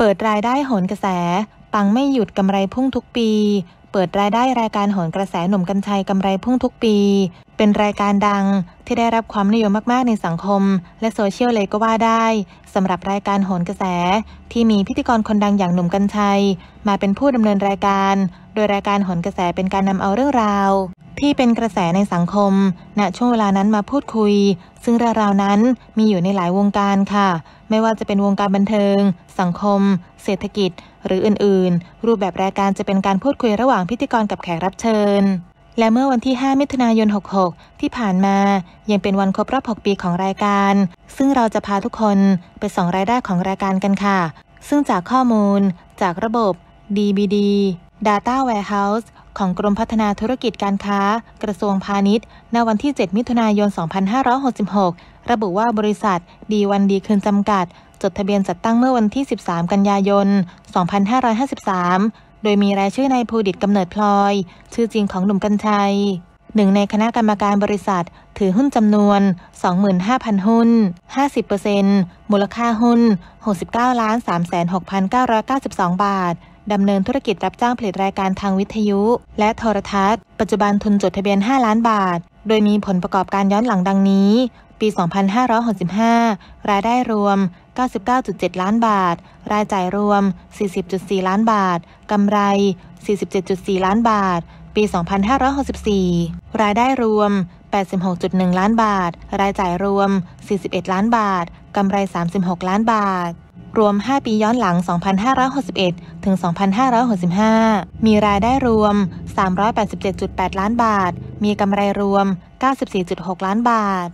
เปิดรายได้โหนกระแสปังไม่หยุดกำไรพุ่งทุกปี เปิดรายได้รายการโหนกระแสหนุ่มกัญชัยกำไรพุ่งทุกปี เป็นรายการดังที่ได้รับความนิยมมาก ๆ ในสังคมและโซเชียลเลยก็ว่าได้สำหรับรายการโหนกระแสที่มีพิธีกรคนดังอย่างหนุ่มกัญชัย มาเป็นผู้ดำเนินรายการ โดยรายการโหนกระแสเป็นการนำเอาเรื่องราวที่เป็นกระแสในสังคม ณ ช่วงเวลานั้นมาพูดคุย ซึ่งเรื่องราวนั้นมีอยู่ในหลายวงการค่ะ ไม่ว่าจะเป็นวงการบันเทิง สังคม เศรษฐกิจหรืออื่นๆ รูปแบบรายการจะเป็นการพูดคุยระหว่างพิธีกรกับแขกรับเชิญ และเมื่อวันที่ 5 มิถุนายน 66 ที่ผ่านมา ยังเป็นวันครบรอบ 6 ปีของรายการ ซึ่งเราจะพาทุกคนไปส่องรายได้ของรายการกันค่ะ ซึ่งจากข้อมูลจากระบบ DBD Data Warehouse ของกรมพัฒนาธุรกิจการค้า กระทรวงพาณิชย์ณวันที่ 7 มิถุนายน 2566 ระบุว่าบริษัท ดีวันดีคืนจำกัด จดทะเบียนจัดตั้งเมื่อวันที่ 13 กันยายน 2553 โดยมีรายชื่อนายภูดิตกำเนิดพลอย ชื่อจริงของหนุ่มกัญชัย หนึ่งในคณะกรรมการบริษัท ถือหุ้นจำนวน 25,000 หุ้น 50%มูลค่าหุ้น 6 9 3 6 9 9 2 บาทดำเนินธุรกิจรับจ้างผลิตรายการทางวิทยุและโทรทัศน์ปัจจุบันทุนจดทะเบียน 5 ล้านบาท โดยมีผลประกอบการย้อนหลังดังนี้ ปี 2565 รายได้รวม 99.7 ล้านบาท รายจ่ายรวม 40.4 ล้านบาทกำไร 47.4 ล้านบาท ปี 2564รายได้รวม 86.1 ล้านบาท รายจ่ายรวม 41 ล้านบาทกำไร 36 ล้านบาทรวม 5 ปีย้อนหลัง 2561 ถึง 2565 มีรายได้รวม 387.8 ล้านบาท มีกำไรรวม 94.6 ล้านบาท